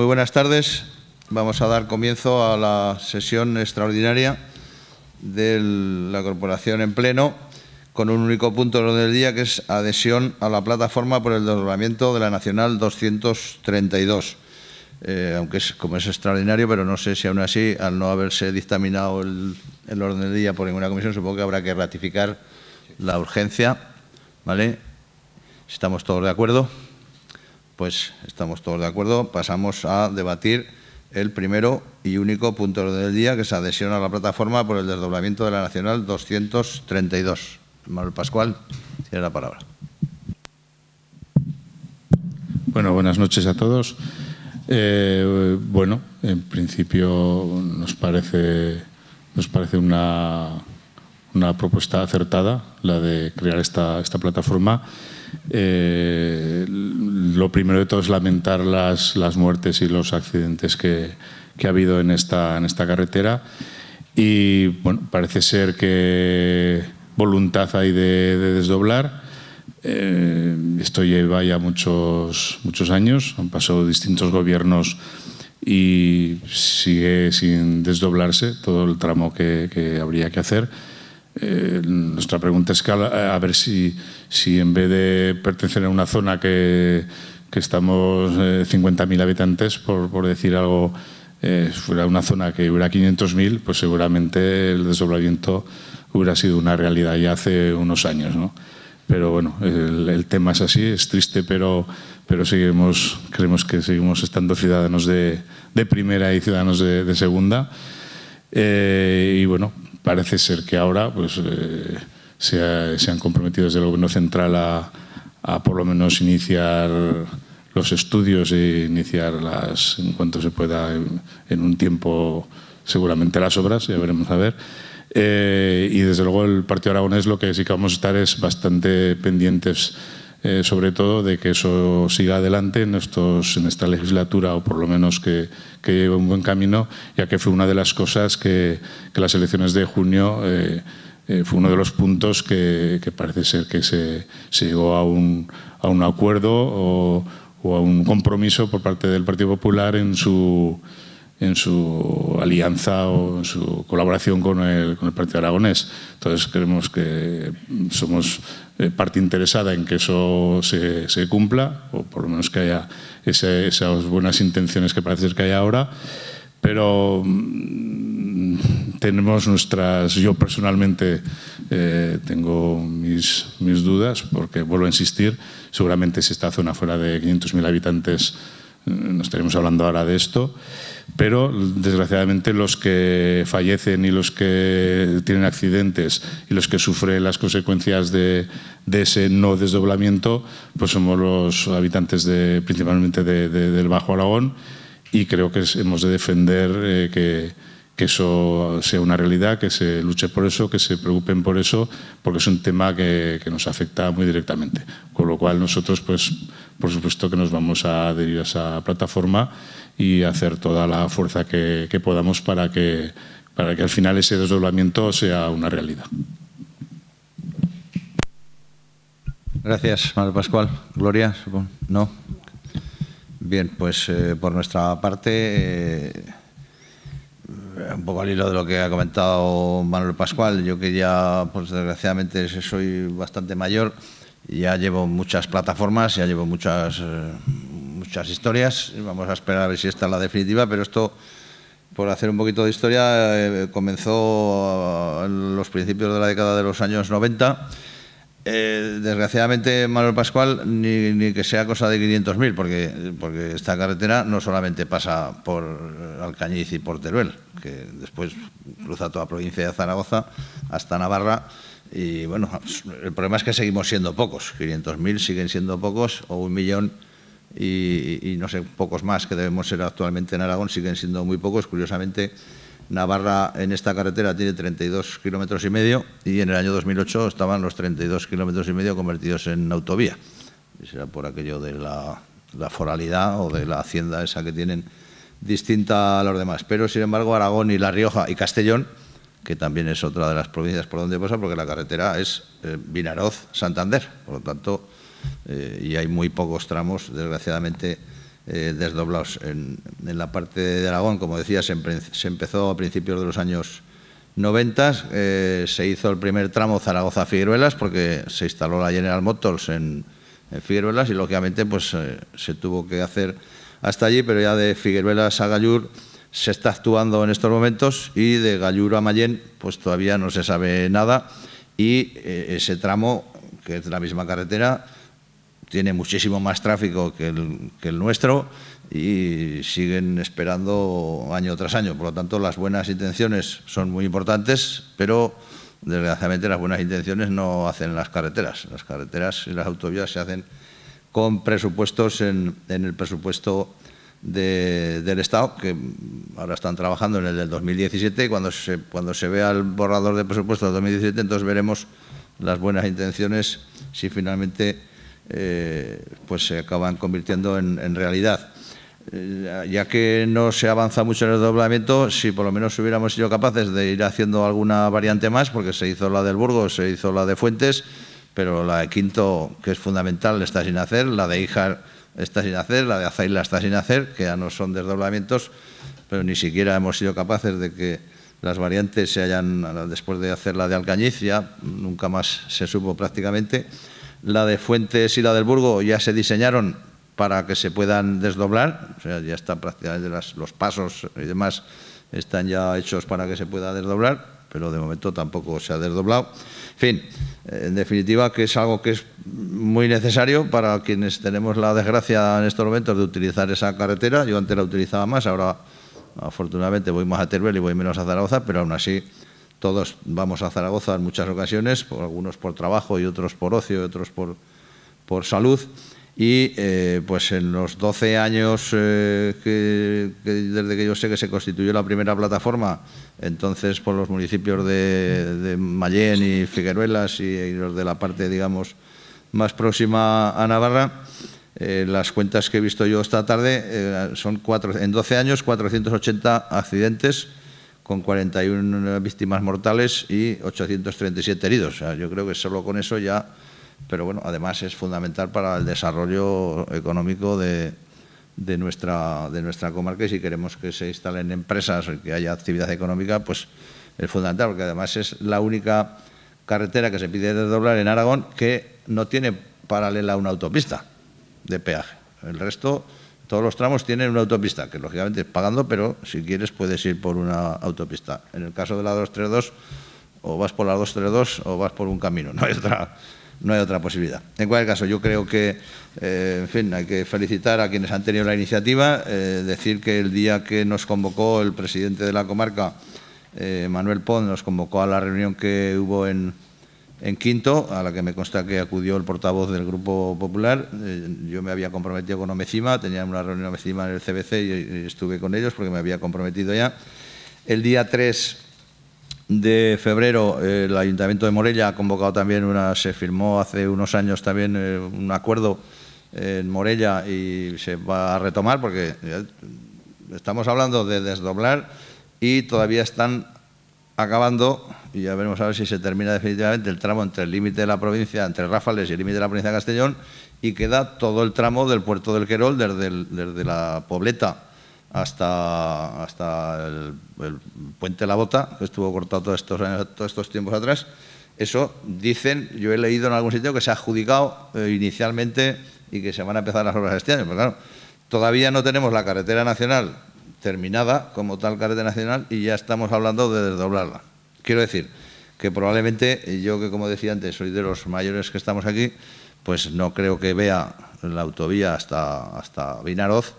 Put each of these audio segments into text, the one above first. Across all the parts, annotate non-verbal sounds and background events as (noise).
Muy buenas tardes. Vamos a dar comienzo a la sesión extraordinaria de la Corporación en Pleno con un único punto del día que es adhesión a la plataforma por el desdoblamiento de la Nacional 232. Eh, aunque es, como es extraordinario, pero no sé si aún así, al no haberse dictaminado el, orden del día por ninguna comisión, supongo que habrá que ratificar la urgencia. ¿Vale? ¿Estamos todos de acuerdo? Pues estamos todos de acuerdo. Pasamos a debatir el primero y único punto del día, que es adhesión a la plataforma por el desdoblamiento de la Nacional 232. Manuel Pascual, tiene la palabra. Bueno, buenas noches a todos. Eh, bueno, en principio nos parece, nos parece una, una propuesta acertada, la de crear esta, esta plataforma. Eh, lo primero de todo es lamentar las, las muertes y los accidentes que, que, ha habido en esta, en esta carretera. Y bueno, parece ser que voluntad hay de, desdoblar. Eh, esto lleva ya muchos, muchos años, han pasado distintos gobiernos y sigue sin desdoblarse todo el tramo que, que habría que hacer. Eh, nuestra pregunta es que eh, a, ver si, si en vez de pertenecer a una zona que, estamos 50.000 eh, habitantes, por, decir algo, fuera una zona que hubiera 500.000, pues seguramente el desdoblamiento hubiera sido una realidad ya hace unos años. Pero bueno, el, tema es así, es triste, pero, pero seguimos, creemos que seguimos estando ciudadanos de, de primera y ciudadanos de, de segunda. y bueno, parece ser que ahora pues, eh, se, han comprometido desde el Gobierno Central a, por lo menos iniciar los estudios e iniciar las, en cuanto se pueda, en, un tiempo seguramente las obras, ya veremos a ver. Eh, y desde luego el Partido Aragonés lo que sí que vamos a estar es bastante pendientes eh, sobre todo de que eso siga adelante en, en esta legislatura o por lo menos que, lleve un buen camino, ya que fue una de las cosas que, las elecciones de junio eh, eh, fue uno de los puntos que, parece ser que se, llegó a un, acuerdo o a un compromiso por parte del Partido Popular en su en su alianza o en su colaboración con el, con el Partido Aragonés. Entonces creemos que somos eh, parte interesada en que eso se, se cumpla, o por lo menos que haya esas buenas intenciones que parece que hay ahora, pero mm, tenemos nuestras, yo personalmente eh, tengo mis, mis dudas, porque vuelvo a insistir, seguramente si esta zona fuera de 500.000 habitantes, mm, nos estaremos hablando ahora de esto, pero desgraciadamente los que fallecen y los que tienen accidentes y los que sufren las consecuencias de, ese no desdoblamiento, pues somos los habitantes de, principalmente del Bajo Aragón y creo que hemos de defender eh, que, eso sea una realidad, que se luche por eso, que se preocupen por eso, porque es un tema que, que nos afecta muy directamente. Con lo cual nosotros pues por supuesto que nos vamos a adherir a esa plataforma y hacer toda la fuerza que, podamos para que, para que al final ese desdoblamiento sea una realidad. Gracias, Manuel Pascual. Gloria, supongo. No. Bien, pues eh, por nuestra parte, eh, un poco al hilo de lo que ha comentado Manuel Pascual, yo que ya, pues desgraciadamente soy bastante mayor, ya llevo muchas plataformas, ya llevo muchas, eh, muchas historias. Vamos a esperar a ver si esta es la definitiva, pero esto, por hacer un poquito de historia, eh, comenzó eh, en los principios de la década de los años 90. desgraciadamente, Manuel Pascual, ni, que sea cosa de 500.000, porque, porque esta carretera no solamente pasa por Alcañiz y por Teruel, que después cruza toda la provincia de Zaragoza hasta Navarra y bueno, el problema es que seguimos siendo pocos. 500.000 siguen siendo pocos o un millón y, no sé, pocos más que debemos ser actualmente en Aragón siguen siendo muy pocos. Curiosamente, Navarra en esta carretera tiene 32 kilómetros y medio y en el año 2008 estaban los 32 kilómetros y medio convertidos en autovía. Y será por aquello de la, la foralidad o de la hacienda esa que tienen distinta a los demás. Pero, sin embargo, Aragón y La Rioja y Castellón que también es otra de las provincias por donde pasa, porque la carretera es eh, Vinaroz-Santander, por lo tanto, eh, y hay muy pocos tramos, desgraciadamente, eh, desdoblados. En, la parte de Aragón, como decía, se, empezó a principios de los años 90, se hizo el primer tramo Zaragoza-Figueruelas, porque se instaló la General Motors en, Figueruelas y, lógicamente, pues se tuvo que hacer hasta allí, pero ya de Figueruelas a Gallur se está actuando en estos momentos y de Gallura a Mayén pues todavía no se sabe nada y eh, ese tramo, que es la misma carretera, tiene muchísimo más tráfico que el, nuestro y siguen esperando año tras año. Por lo tanto, las buenas intenciones son muy importantes, pero desgraciadamente las buenas intenciones no hacen las carreteras. Las carreteras y las autovías se hacen con presupuestos en, en el presupuesto del Estado, que ahora están trabajando en el del 2017, y cuando se, cuando se vea el borrador de presupuesto del 2017, entonces veremos las buenas intenciones si finalmente eh, pues se acaban convirtiendo en, realidad eh, ya que no se avanza mucho en el doblamiento, si por lo menos hubiéramos sido capaces de ir haciendo alguna variante más, porque se hizo la del Burgo, se hizo la de Fuentes, pero la de Quinto, que es fundamental, está sin hacer, la de Ijar está sin hacer, la de Azaila está sin hacer, que ya no son desdoblamientos, pero ni siquiera hemos sido capaces de que las variantes se hayan, después de hacer la de Alcañiz, ya nunca más se supo prácticamente. La de Fuentes y la del Burgo ya se diseñaron para que se puedan desdoblar, o sea, ya están prácticamente los pasos y demás están ya hechos para que se pueda desdoblar pero de momento tampoco se ha desdoblado. En fin, eh, en definitiva, que es algo que es muy necesario para quienes tenemos la desgracia en estos momentos de utilizar esa carretera. Yo antes la utilizaba más, ahora afortunadamente voy más a Teruel y voy menos a Zaragoza, pero aún así todos vamos a Zaragoza en muchas ocasiones, algunos por trabajo y otros por ocio otros por, por salud. Y eh, pues en los 12 años eh, que, desde que yo sé que se constituyó la primera plataforma, entonces por los municipios de, de y Figueruelas y, los de la parte, digamos, más próxima a Navarra, eh, las cuentas que he visto yo esta tarde son cuatro, en 12 años 480 accidentes con 41 víctimas mortales y 837 heridos. yo creo que solo con eso ya pero bueno, además es fundamental para el desarrollo económico de, nuestra, de nuestra comarca y si queremos que se instalen empresas o que haya actividad económica, pues es fundamental, porque además es la única carretera que se pide desdoblar en Aragón que no tiene paralela una autopista de peaje. El resto, todos los tramos tienen una autopista, que lógicamente es pagando, pero si quieres puedes ir por una autopista. En el caso de la 232, o vas por la 232 o vas por un camino, no hay otra no hay otra posibilidad. En cualquier caso, yo creo que, eh, en fin, hay que felicitar a quienes han tenido la iniciativa, eh, decir que el día que nos convocó el presidente de la comarca, eh, Manuel Pons, nos convocó a la reunión que hubo en, Quinto, a la que me consta que acudió el portavoz del Grupo Popular. yo me había comprometido con Omecima, tenía una reunión Omecima en el CBC y, y estuve con ellos porque me había comprometido ya. El día 3 de febrero eh, el Ayuntamiento de Morella ha convocado también una, se firmó hace unos años también eh, un acuerdo en Morella y se va a retomar porque eh, estamos hablando de desdoblar y todavía están acabando, y ya veremos a ver si se termina definitivamente el tramo entre el límite de la provincia, entre Ráfales y el límite de la provincia de Castellón, y queda todo el tramo del puerto del Querol desde, desde la Pobleta hasta, hasta el, puente La Bota, que estuvo cortado todos estos, todos estos tiempos atrás. Eso dicen, yo he leído en algún sitio que se ha adjudicado eh, inicialmente y que se van a empezar las obras este año. Pero claro, todavía no tenemos la carretera nacional terminada como tal carretera nacional y ya estamos hablando de desdoblarla. Quiero decir que probablemente yo que como decía antes soy de los mayores que estamos aquí, pues no creo que vea la autovía hasta, hasta Vinaroz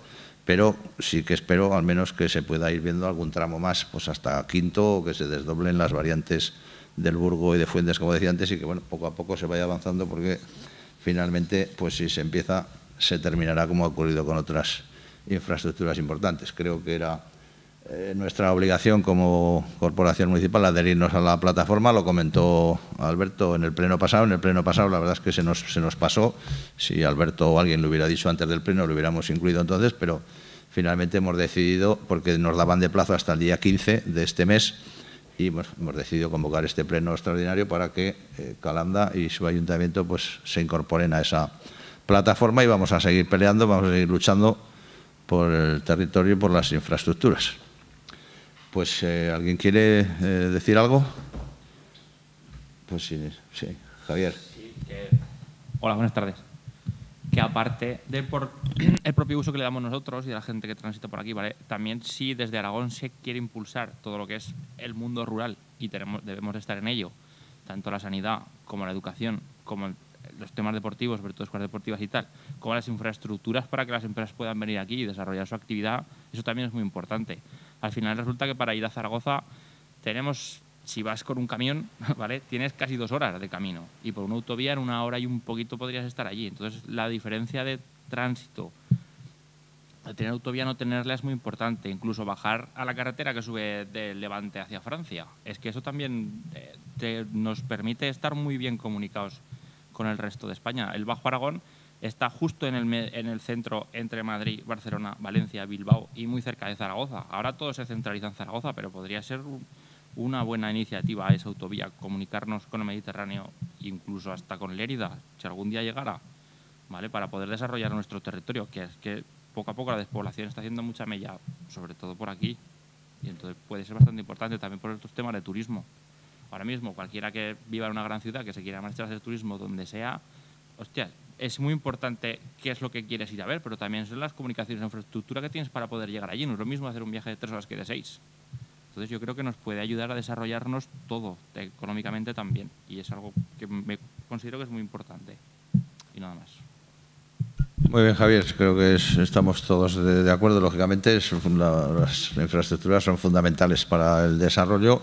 pero sí que espero al menos que se pueda ir viendo algún tramo más, pues hasta quinto, o que se desdoblen las variantes del Burgo y de Fuentes, como decía antes, y que bueno, poco a poco se vaya avanzando, porque finalmente, pues si se empieza, se terminará como ha ocurrido con otras infraestructuras importantes. Creo que era eh, nuestra obligación como corporación municipal adherirnos a la plataforma, lo comentó Alberto en el pleno pasado. En el pleno pasado la verdad es que se nos, se nos pasó. Si Alberto o alguien lo hubiera dicho antes del pleno, lo hubiéramos incluido entonces, pero finalmente hemos decidido, porque nos daban de plazo hasta el día 15 de este mes, y hemos, decidido convocar este pleno extraordinario para que eh, Calanda y su ayuntamiento pues, se incorporen a esa plataforma y vamos a seguir peleando, vamos a seguir luchando por el territorio y por las infraestructuras. Pues, eh, ¿alguien quiere eh, decir algo? Pues sí, Javier. Hola, buenas tardes. Que aparte del (clears throat) propio uso que le damos nosotros y de la gente que transita por aquí, ¿vale? También si desde Aragón se quiere impulsar todo lo que es el mundo rural y tenemos, debemos estar en ello, tanto la sanidad como la educación, como los temas deportivos, sobre todo escuelas deportivas y tal, como las infraestructuras para que las empresas puedan venir aquí y desarrollar su actividad, eso también es muy importante al final resulta que para ir a Zaragoza tenemos, si vas con un camión, (laughs) Tienes casi dos horas de camino y por una autovía en una hora y un poquito podrías estar allí. Entonces la diferencia de tránsito tener autovía no tenerla es muy importante. Incluso bajar a la carretera que sube del Levante hacia Francia. Es que eso también eh, nos permite estar muy bien comunicados con el resto de España. El Bajo Aragón está justo en el, en el centro entre Madrid, Barcelona, Valencia, Bilbao y muy cerca de Zaragoza. Ahora todo se centraliza en Zaragoza, pero podría ser una buena iniciativa esa autovía, comunicarnos con el Mediterráneo, incluso hasta con Lérida, si algún día llegara, ¿vale? Para poder desarrollar nuestro territorio, que es que poco a poco la despoblación está haciendo mucha mella, sobre todo por aquí, y entonces puede ser bastante importante también por estos temas de turismo. Ahora mismo, cualquiera que viva en una gran ciudad, que se quiera marchar a hacer turismo donde sea, ¡hostia!, es muy importante qué es lo que quieres ir a ver, pero también son las comunicaciones, la infraestructura que tienes para poder llegar allí. No es lo mismo hacer un viaje de tres horas que de seis. Entonces yo creo que nos puede ayudar a desarrollarnos todo, económicamente también. Y es algo que me considero que es muy importante. Y nada más. Muy bien, Javier. Creo que estamos todos de, acuerdo. Lógicamente, las infraestructuras son fundamentales para el desarrollo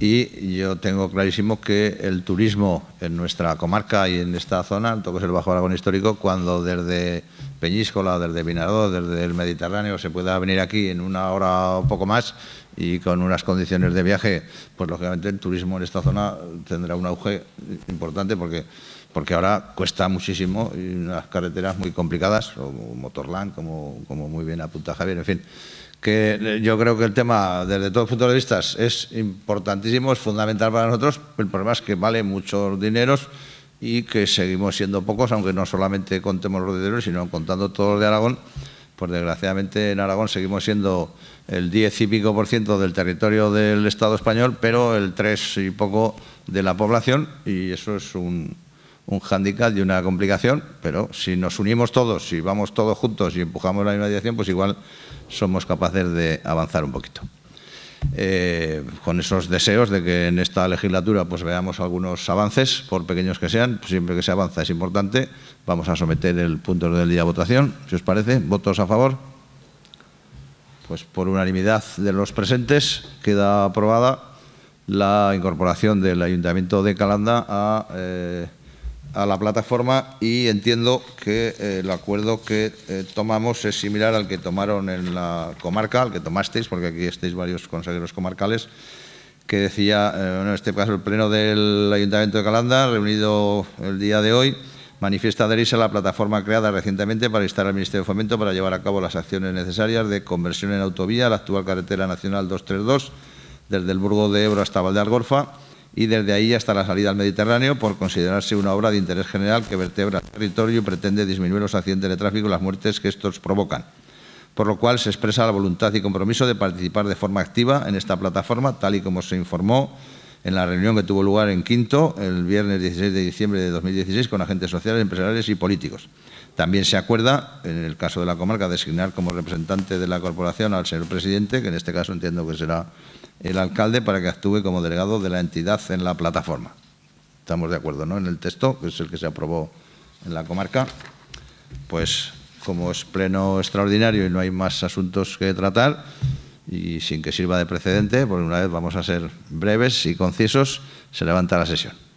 y yo tengo clarísimo que el turismo en nuestra comarca y en esta zona, en todo es el Bajo Aragón histórico, cuando desde Peñíscola, desde Vinaró, desde el Mediterráneo se pueda venir aquí en una hora o poco más y con unas condiciones de viaje, pues lógicamente el turismo en esta zona tendrá un auge importante porque porque ahora cuesta muchísimo y unas carreteras muy complicadas, como Motorland, como, como muy bien apunta Javier, en fin que eh, yo creo que el tema desde todos los puntos de vista es importantísimo, es fundamental para nosotros. El problema es que vale muchos dineros y que seguimos siendo pocos, aunque no solamente contemos los dineros, sino contando todos los de Aragón. Pues desgraciadamente en Aragón seguimos siendo el diez y pico por ciento del territorio del Estado español, pero el tres y poco de la población y eso es un, un handicap y una complicación, pero si nos unimos todos, si vamos todos juntos y empujamos la misma dirección, pues igual somos capaces de avanzar un poquito. Eh, con esos deseos de que en esta legislatura pues veamos algunos avances, por pequeños que sean, pues, siempre que se avanza es importante. Vamos a someter el punto del día a votación, si os parece. ¿Votos a favor? Pues por unanimidad de los presentes queda aprobada la incorporación del Ayuntamiento de Calanda a... Eh, a la plataforma y entiendo que eh, el acuerdo que eh, tomamos es similar al que tomaron en la comarca, al que tomasteis, porque aquí estáis varios consejeros comarcales, que decía, eh, en este caso el Pleno del Ayuntamiento de Calanda, reunido el día de hoy, manifiesta adherirse a la plataforma creada recientemente para instar al Ministerio de Fomento para llevar a cabo las acciones necesarias de conversión en autovía la actual carretera nacional 232, desde el Burgo de Ebro hasta Valdeargorfa, y desde ahí hasta la salida al Mediterráneo por considerarse una obra de interés general que vertebra el territorio y pretende disminuir los accidentes de tráfico y las muertes que estos provocan. Por lo cual se expresa la voluntad y compromiso de participar de forma activa en esta plataforma, tal y como se informó en la reunión que tuvo lugar en Quinto el viernes 16 de diciembre de 2016 con agentes sociales, empresariales y políticos. También se acuerda, en el caso de la comarca, designar como representante de la corporación al señor presidente, que en este caso entiendo que será el alcalde para que actúe como delegado de la entidad en la plataforma. Estamos de acuerdo, ¿no? En el texto, que es el que se aprobó en la comarca, pues como es pleno extraordinario y no hay más asuntos que tratar, y sin que sirva de precedente, por pues una vez vamos a ser breves y concisos, se levanta la sesión.